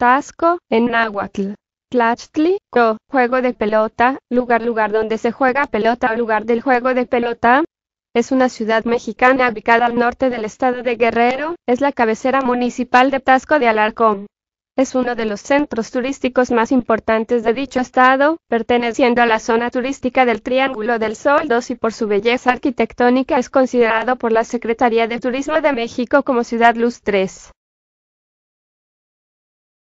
Tasco, en náhuatl. Tlachtli, o, juego de pelota, lugar lugar donde se juega pelota o lugar del juego de pelota. Es una ciudad mexicana ubicada al norte del estado de Guerrero, es la cabecera municipal de Tasco de Alarcón. Es uno de los centros turísticos más importantes de dicho estado, perteneciendo a la zona turística del Triángulo del Sol 2 y por su belleza arquitectónica es considerado por la Secretaría de Turismo de México como Ciudad Luz 3.